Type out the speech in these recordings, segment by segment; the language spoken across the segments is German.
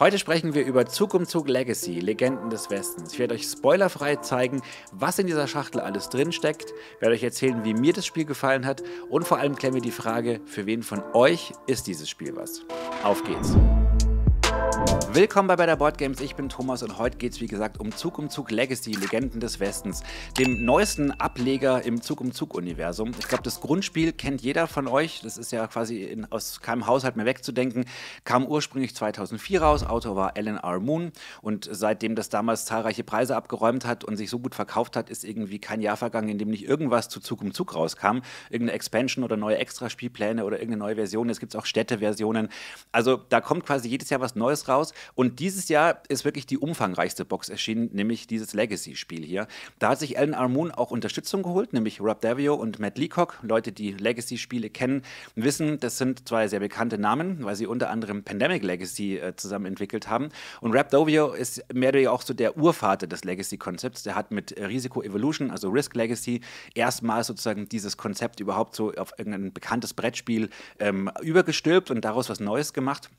Heute sprechen wir über Zug um Zug Legacy, Legenden des Westens. Ich werde euch spoilerfrei zeigen, was in dieser Schachtel alles drinsteckt, werde euch erzählen, wie mir das Spiel gefallen hat und vor allem klären wir die Frage, für wen von euch ist dieses Spiel was. Auf geht's! Willkommen bei Better Board Games. Ich bin Thomas und heute geht es wie gesagt um Zug um Zug Legacy, Legenden des Westens, dem neuesten Ableger im Zug um Zug Universum. Ich glaube, das Grundspiel kennt jeder von euch. Das ist ja quasi in, aus keinem Haushalt mehr wegzudenken. Kam ursprünglich 2004 raus. Autor war Alan R. Moon und seitdem das damals zahlreiche Preise abgeräumt hat und sich so gut verkauft hat, ist irgendwie kein Jahr vergangen, in dem nicht irgendwas zu Zug um Zug rauskam. Irgendeine Expansion oder neue Extraspielpläne oder irgendeine neue Version. Es gibt auch Städteversionen. Also da kommt quasi jedes Jahr was Neues raus raus. Und dieses Jahr ist wirklich die umfangreichste Box erschienen, nämlich dieses Legacy-Spiel hier. Da hat sich Alan Armoon auch Unterstützung geholt, nämlich Rob Davio und Matt Leacock. Leute, die Legacy-Spiele kennen, wissen, das sind zwei sehr bekannte Namen, weil sie unter anderem Pandemic Legacy äh, zusammen entwickelt haben. Und Rob Davio ist mehr oder weniger auch so der Urvater des Legacy-Konzepts. Der hat mit Risiko Evolution, also Risk Legacy, erstmals sozusagen dieses Konzept überhaupt so auf irgendein bekanntes Brettspiel ähm, übergestülpt und daraus was Neues gemacht.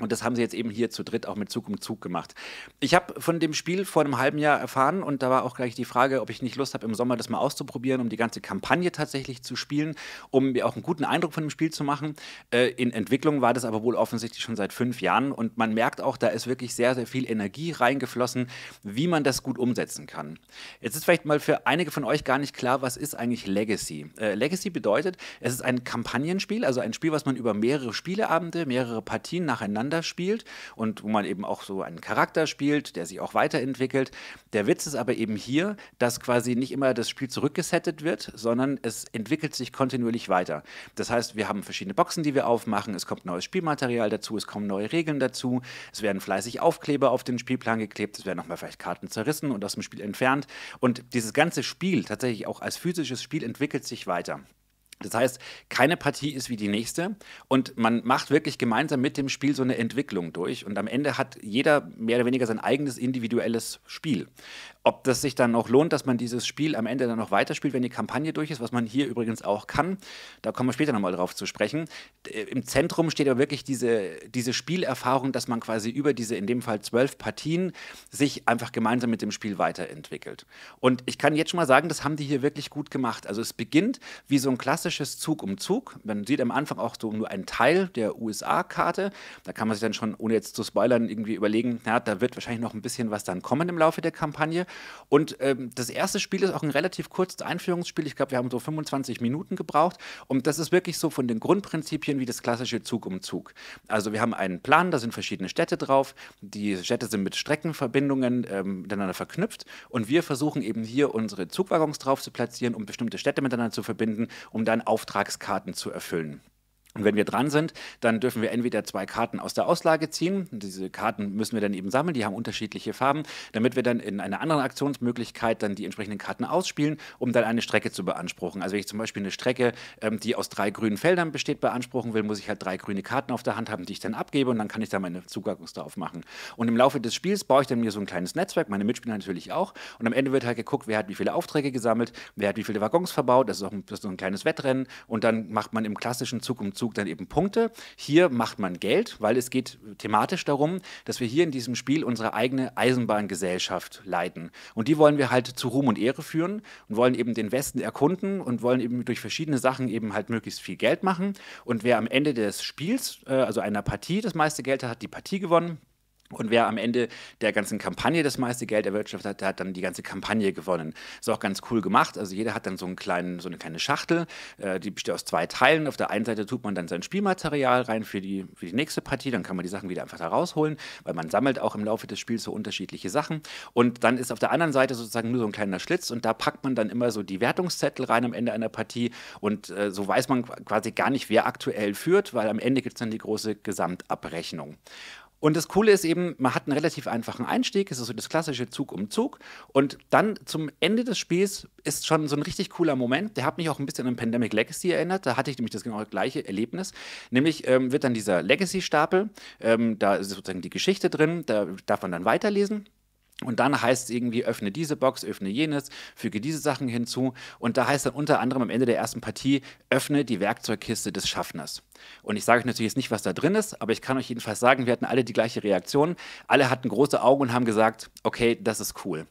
Und das haben sie jetzt eben hier zu dritt auch mit Zug um Zug gemacht. Ich habe von dem Spiel vor einem halben Jahr erfahren und da war auch gleich die Frage, ob ich nicht Lust habe, im Sommer das mal auszuprobieren, um die ganze Kampagne tatsächlich zu spielen, um mir auch einen guten Eindruck von dem Spiel zu machen. Äh, in Entwicklung war das aber wohl offensichtlich schon seit fünf Jahren und man merkt auch, da ist wirklich sehr, sehr viel Energie reingeflossen, wie man das gut umsetzen kann. Jetzt ist vielleicht mal für einige von euch gar nicht klar, was ist eigentlich Legacy? Äh, Legacy bedeutet, es ist ein Kampagnenspiel, also ein Spiel, was man über mehrere Spieleabende, mehrere Partien nacheinander miteinander spielt und wo man eben auch so einen Charakter spielt, der sich auch weiterentwickelt. Der Witz ist aber eben hier, dass quasi nicht immer das Spiel zurückgesettet wird, sondern es entwickelt sich kontinuierlich weiter. Das heißt, wir haben verschiedene Boxen, die wir aufmachen, es kommt neues Spielmaterial dazu, es kommen neue Regeln dazu, es werden fleißig Aufkleber auf den Spielplan geklebt, es werden nochmal vielleicht Karten zerrissen und aus dem Spiel entfernt. Und dieses ganze Spiel tatsächlich auch als physisches Spiel entwickelt sich weiter. Das heißt, keine Partie ist wie die nächste und man macht wirklich gemeinsam mit dem Spiel so eine Entwicklung durch und am Ende hat jeder mehr oder weniger sein eigenes individuelles Spiel. Ob das sich dann noch lohnt, dass man dieses Spiel am Ende dann noch weiterspielt, wenn die Kampagne durch ist, was man hier übrigens auch kann, da kommen wir später nochmal drauf zu sprechen. Äh, Im Zentrum steht aber wirklich diese, diese Spielerfahrung, dass man quasi über diese, in dem Fall zwölf Partien, sich einfach gemeinsam mit dem Spiel weiterentwickelt. Und ich kann jetzt schon mal sagen, das haben die hier wirklich gut gemacht. Also es beginnt wie so ein klassisches klassisches Zug um Zug. Man sieht am Anfang auch so nur einen Teil der USA-Karte. Da kann man sich dann schon, ohne jetzt zu spoilern, irgendwie überlegen, na, da wird wahrscheinlich noch ein bisschen was dann kommen im Laufe der Kampagne. Und ähm, das erste Spiel ist auch ein relativ kurzes Einführungsspiel. Ich glaube, wir haben so 25 Minuten gebraucht. Und das ist wirklich so von den Grundprinzipien wie das klassische Zug um Zug. Also wir haben einen Plan, da sind verschiedene Städte drauf. Die Städte sind mit Streckenverbindungen ähm, miteinander verknüpft. Und wir versuchen eben hier unsere Zugwaggons drauf zu platzieren, um bestimmte Städte miteinander zu verbinden, um dann Auftragskarten zu erfüllen. Und wenn wir dran sind, dann dürfen wir entweder zwei Karten aus der Auslage ziehen. Diese Karten müssen wir dann eben sammeln, die haben unterschiedliche Farben, damit wir dann in einer anderen Aktionsmöglichkeit dann die entsprechenden Karten ausspielen, um dann eine Strecke zu beanspruchen. Also wenn ich zum Beispiel eine Strecke, ähm, die aus drei grünen Feldern besteht, beanspruchen will, muss ich halt drei grüne Karten auf der Hand haben, die ich dann abgebe und dann kann ich da meine Zugagungs drauf machen. Und im Laufe des Spiels baue ich dann mir so ein kleines Netzwerk, meine Mitspieler natürlich auch. Und am Ende wird halt geguckt, wer hat wie viele Aufträge gesammelt, wer hat wie viele Waggons verbaut. Das ist auch ein, das ist so ein kleines Wettrennen. Und dann macht man im klassischen Zug um Zug Bezug dann eben Punkte. Hier macht man Geld, weil es geht thematisch darum, dass wir hier in diesem Spiel unsere eigene Eisenbahngesellschaft leiten. Und die wollen wir halt zu Ruhm und Ehre führen und wollen eben den Westen erkunden und wollen eben durch verschiedene Sachen eben halt möglichst viel Geld machen. Und wer am Ende des Spiels, äh, also einer Partie, das meiste Geld hat, hat die Partie gewonnen. Und wer am Ende der ganzen Kampagne das meiste Geld erwirtschaftet hat, der hat dann die ganze Kampagne gewonnen. Ist auch ganz cool gemacht. Also jeder hat dann so, einen kleinen, so eine kleine Schachtel, äh, die besteht aus zwei Teilen. Auf der einen Seite tut man dann sein Spielmaterial rein für die, für die nächste Partie. Dann kann man die Sachen wieder einfach da rausholen, weil man sammelt auch im Laufe des Spiels so unterschiedliche Sachen. Und dann ist auf der anderen Seite sozusagen nur so ein kleiner Schlitz und da packt man dann immer so die Wertungszettel rein am Ende einer Partie. Und äh, so weiß man quasi gar nicht, wer aktuell führt, weil am Ende gibt es dann die große Gesamtabrechnung. Und das Coole ist eben, man hat einen relativ einfachen Einstieg. Es ist so das klassische Zug um Zug. Und dann zum Ende des Spiels ist schon so ein richtig cooler Moment. Der hat mich auch ein bisschen an Pandemic Legacy erinnert. Da hatte ich nämlich das genau gleiche Erlebnis. Nämlich ähm, wird dann dieser Legacy-Stapel, ähm, da ist sozusagen die Geschichte drin, da darf man dann weiterlesen. Und dann heißt es irgendwie, öffne diese Box, öffne jenes, füge diese Sachen hinzu. Und da heißt dann unter anderem am Ende der ersten Partie, öffne die Werkzeugkiste des Schaffners. Und ich sage euch natürlich jetzt nicht, was da drin ist, aber ich kann euch jedenfalls sagen, wir hatten alle die gleiche Reaktion. Alle hatten große Augen und haben gesagt, okay, das ist cool.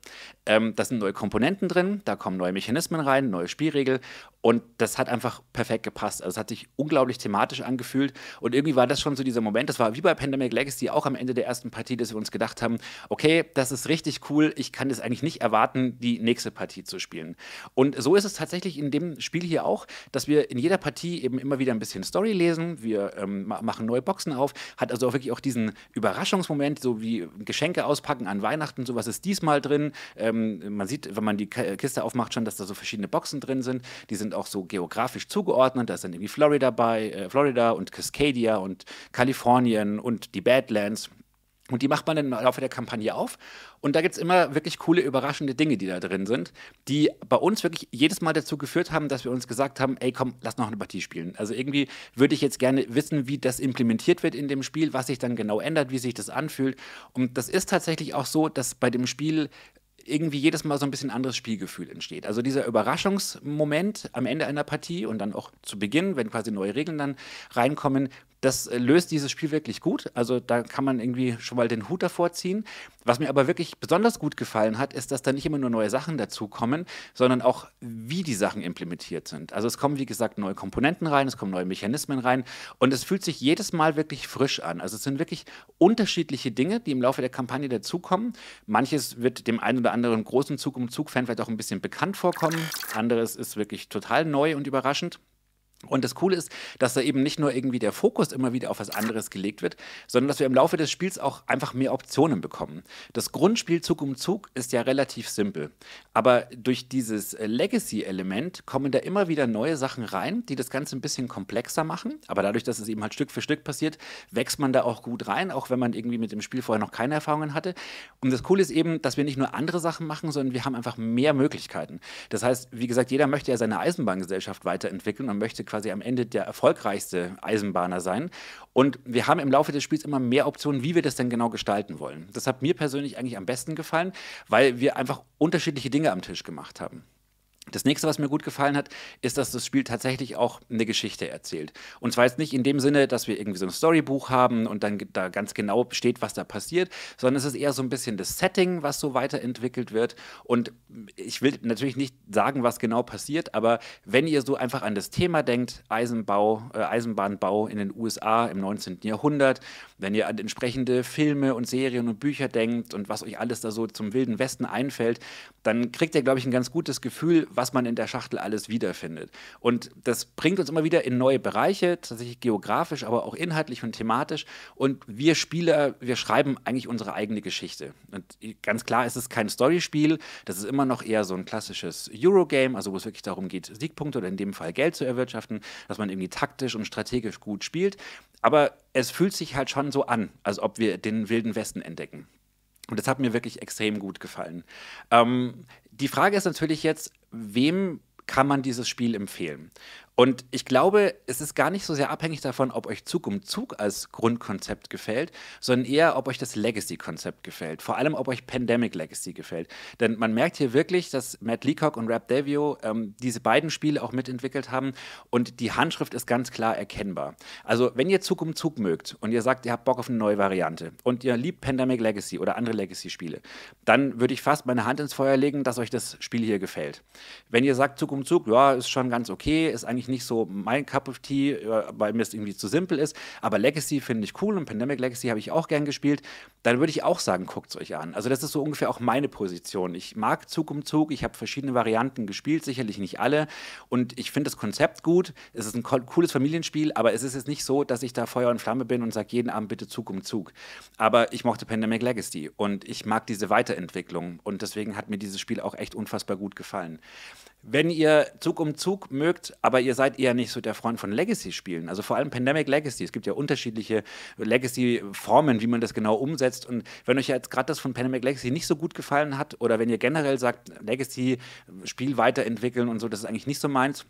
Ähm, da sind neue Komponenten drin, da kommen neue Mechanismen rein, neue Spielregeln. Und das hat einfach perfekt gepasst. Also es hat sich unglaublich thematisch angefühlt. Und irgendwie war das schon so dieser Moment, das war wie bei Pandemic Legacy auch am Ende der ersten Partie, dass wir uns gedacht haben, okay, das ist richtig richtig cool, ich kann es eigentlich nicht erwarten, die nächste Partie zu spielen. Und so ist es tatsächlich in dem Spiel hier auch, dass wir in jeder Partie eben immer wieder ein bisschen Story lesen, wir ähm, machen neue Boxen auf, hat also auch wirklich auch diesen Überraschungsmoment, so wie Geschenke auspacken an Weihnachten, so was ist diesmal drin. Ähm, man sieht, wenn man die Kiste aufmacht, schon, dass da so verschiedene Boxen drin sind. Die sind auch so geografisch zugeordnet, da ist dann irgendwie Florida bei, äh, Florida und Cascadia und Kalifornien und die Badlands. Und die macht man im Laufe der Kampagne auf. Und da gibt es immer wirklich coole, überraschende Dinge, die da drin sind, die bei uns wirklich jedes Mal dazu geführt haben, dass wir uns gesagt haben, ey, komm, lass noch eine Partie spielen. Also irgendwie würde ich jetzt gerne wissen, wie das implementiert wird in dem Spiel, was sich dann genau ändert, wie sich das anfühlt. Und das ist tatsächlich auch so, dass bei dem Spiel irgendwie jedes Mal so ein bisschen anderes Spielgefühl entsteht. Also dieser Überraschungsmoment am Ende einer Partie und dann auch zu Beginn, wenn quasi neue Regeln dann reinkommen, das äh, löst dieses Spiel wirklich gut. Also da kann man irgendwie schon mal den Hut davor ziehen. Was mir aber wirklich besonders gut gefallen hat, ist, dass da nicht immer nur neue Sachen dazukommen, sondern auch, wie die Sachen implementiert sind. Also es kommen, wie gesagt, neue Komponenten rein, es kommen neue Mechanismen rein und es fühlt sich jedes Mal wirklich frisch an. Also es sind wirklich unterschiedliche Dinge, die im Laufe der Kampagne dazukommen. Manches wird dem einen oder anderen großen Zug um Zug-Fan vielleicht auch ein bisschen bekannt vorkommen. Anderes ist wirklich total neu und überraschend. Und das Coole ist, dass da eben nicht nur irgendwie der Fokus immer wieder auf was anderes gelegt wird, sondern dass wir im Laufe des Spiels auch einfach mehr Optionen bekommen. Das Grundspiel Zug um Zug ist ja relativ simpel. Aber durch dieses Legacy-Element kommen da immer wieder neue Sachen rein, die das Ganze ein bisschen komplexer machen. Aber dadurch, dass es eben halt Stück für Stück passiert, wächst man da auch gut rein, auch wenn man irgendwie mit dem Spiel vorher noch keine Erfahrungen hatte. Und das Coole ist eben, dass wir nicht nur andere Sachen machen, sondern wir haben einfach mehr Möglichkeiten. Das heißt, wie gesagt, jeder möchte ja seine Eisenbahngesellschaft weiterentwickeln und möchte quasi am Ende der erfolgreichste Eisenbahner sein. Und wir haben im Laufe des Spiels immer mehr Optionen, wie wir das denn genau gestalten wollen. Das hat mir persönlich eigentlich am besten gefallen, weil wir einfach unterschiedliche Dinge am Tisch gemacht haben. Das nächste, was mir gut gefallen hat, ist, dass das Spiel tatsächlich auch eine Geschichte erzählt. Und zwar jetzt nicht in dem Sinne, dass wir irgendwie so ein Storybuch haben und dann da ganz genau steht, was da passiert, sondern es ist eher so ein bisschen das Setting, was so weiterentwickelt wird. Und ich will natürlich nicht sagen, was genau passiert, aber wenn ihr so einfach an das Thema denkt, Eisenbau, äh, Eisenbahnbau in den USA im 19. Jahrhundert, wenn ihr an entsprechende Filme und Serien und Bücher denkt und was euch alles da so zum Wilden Westen einfällt, dann kriegt ihr, glaube ich, ein ganz gutes Gefühl, was man in der Schachtel alles wiederfindet. Und das bringt uns immer wieder in neue Bereiche, tatsächlich geografisch, aber auch inhaltlich und thematisch. Und wir Spieler, wir schreiben eigentlich unsere eigene Geschichte. Und ganz klar ist es kein Storyspiel, das ist immer noch eher so ein klassisches Eurogame, also wo es wirklich darum geht, Siegpunkte oder in dem Fall Geld zu erwirtschaften, dass man irgendwie taktisch und strategisch gut spielt. Aber es fühlt sich halt schon so an, als ob wir den wilden Westen entdecken. Und das hat mir wirklich extrem gut gefallen. Ähm, die Frage ist natürlich jetzt, wem kann man dieses Spiel empfehlen? Und ich glaube, es ist gar nicht so sehr abhängig davon, ob euch Zug um Zug als Grundkonzept gefällt, sondern eher, ob euch das Legacy-Konzept gefällt. Vor allem, ob euch Pandemic Legacy gefällt. Denn man merkt hier wirklich, dass Matt Leacock und Rap Devio ähm, diese beiden Spiele auch mitentwickelt haben und die Handschrift ist ganz klar erkennbar. Also, wenn ihr Zug um Zug mögt und ihr sagt, ihr habt Bock auf eine neue Variante und ihr liebt Pandemic Legacy oder andere Legacy-Spiele, dann würde ich fast meine Hand ins Feuer legen, dass euch das Spiel hier gefällt. Wenn ihr sagt, Zug um Zug, ja, ist schon ganz okay, ist eigentlich nicht so mein Cup of Tea, äh, weil mir es irgendwie zu simpel ist. Aber Legacy finde ich cool und Pandemic Legacy habe ich auch gern gespielt. Dann würde ich auch sagen, guckt es euch an. Also das ist so ungefähr auch meine Position. Ich mag Zug um Zug. Ich habe verschiedene Varianten gespielt, sicherlich nicht alle. Und ich finde das Konzept gut. Es ist ein cooles Familienspiel, aber es ist jetzt nicht so, dass ich da Feuer und Flamme bin und sage jeden Abend bitte Zug um Zug. Aber ich mochte Pandemic Legacy und ich mag diese Weiterentwicklung. Und deswegen hat mir dieses Spiel auch echt unfassbar gut gefallen wenn ihr Zug um Zug mögt, aber ihr seid eher nicht so der Freund von Legacy-Spielen, also vor allem Pandemic Legacy. Es gibt ja unterschiedliche Legacy-Formen, wie man das genau umsetzt. Und wenn euch jetzt gerade das von Pandemic Legacy nicht so gut gefallen hat oder wenn ihr generell sagt, Legacy-Spiel weiterentwickeln und so, das ist eigentlich nicht so meins,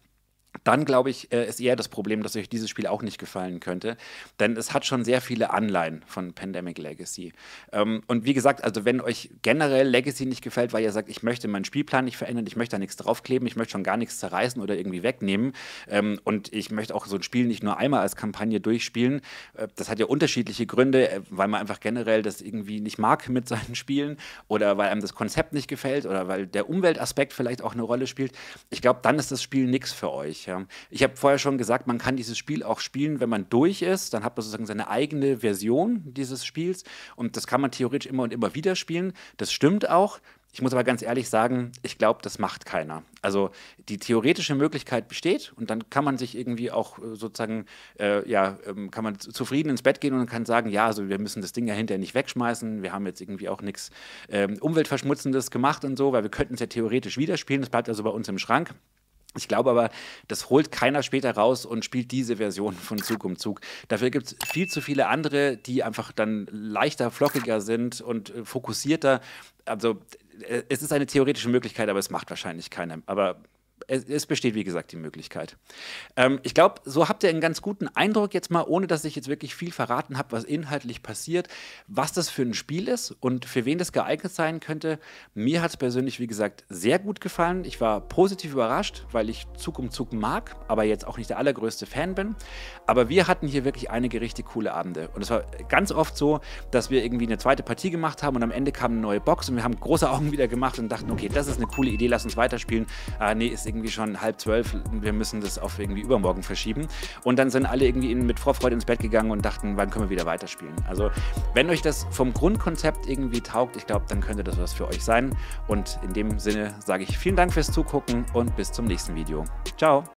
dann glaube ich, äh, ist eher das Problem, dass euch dieses Spiel auch nicht gefallen könnte. Denn es hat schon sehr viele Anleihen von Pandemic Legacy. Ähm, und wie gesagt, also wenn euch generell Legacy nicht gefällt, weil ihr sagt, ich möchte meinen Spielplan nicht verändern, ich möchte da nichts draufkleben, ich möchte schon gar nichts zerreißen oder irgendwie wegnehmen ähm, und ich möchte auch so ein Spiel nicht nur einmal als Kampagne durchspielen, äh, das hat ja unterschiedliche Gründe, äh, weil man einfach generell das irgendwie nicht mag mit seinen Spielen oder weil einem das Konzept nicht gefällt oder weil der Umweltaspekt vielleicht auch eine Rolle spielt. Ich glaube, dann ist das Spiel nichts für euch richtig. Ja. Ich habe vorher schon gesagt, man kann dieses Spiel auch spielen, wenn man durch ist. Dann hat man sozusagen seine eigene Version dieses Spiels und das kann man theoretisch immer und immer wieder spielen. Das stimmt auch. Ich muss aber ganz ehrlich sagen, ich glaube, das macht keiner. Also die theoretische Möglichkeit besteht und dann kann man sich irgendwie auch äh, sozusagen, äh, ja, ähm, kann man zufrieden ins Bett gehen und kann sagen, ja, also wir müssen das Ding ja hinterher nicht wegschmeißen, wir haben jetzt irgendwie auch nichts ähm, Umweltverschmutzendes gemacht und so, weil wir könnten es ja theoretisch wieder spielen, das bleibt also bei uns im Schrank. Ich glaube aber, das holt keiner später raus und spielt diese Version von Zug um Zug. Dafür gibt es viel zu viele andere, die einfach dann leichter, flockiger sind und äh, fokussierter. Also äh, es ist eine theoretische Möglichkeit, aber es macht wahrscheinlich keiner. Aber es, es besteht, wie gesagt, die Möglichkeit. Ähm, ich glaube, so habt ihr einen ganz guten Eindruck jetzt mal, ohne dass ich jetzt wirklich viel verraten habe, was inhaltlich passiert, was das für ein Spiel ist und für wen das geeignet sein könnte. Mir hat es persönlich, wie gesagt, sehr gut gefallen. Ich war positiv überrascht, weil ich Zug um Zug mag, aber jetzt auch nicht der allergrößte Fan bin. Aber wir hatten hier wirklich einige richtig coole Abende. Und es war ganz oft so, dass wir irgendwie eine zweite Partie gemacht haben und am Ende kam eine neue Box und wir haben große Augen wieder gemacht und dachten, okay, das ist eine coole Idee, lass uns weiterspielen. Ah, nee, ist irgendwie irgendwie schon halb zwölf, wir müssen das auf irgendwie übermorgen verschieben. Und dann sind alle irgendwie mit Vorfreude ins Bett gegangen und dachten, wann können wir wieder weiterspielen. Also wenn euch das vom Grundkonzept irgendwie taugt, ich glaube, dann könnte das was für euch sein. Und in dem Sinne sage ich vielen Dank fürs Zugucken und bis zum nächsten Video. Ciao!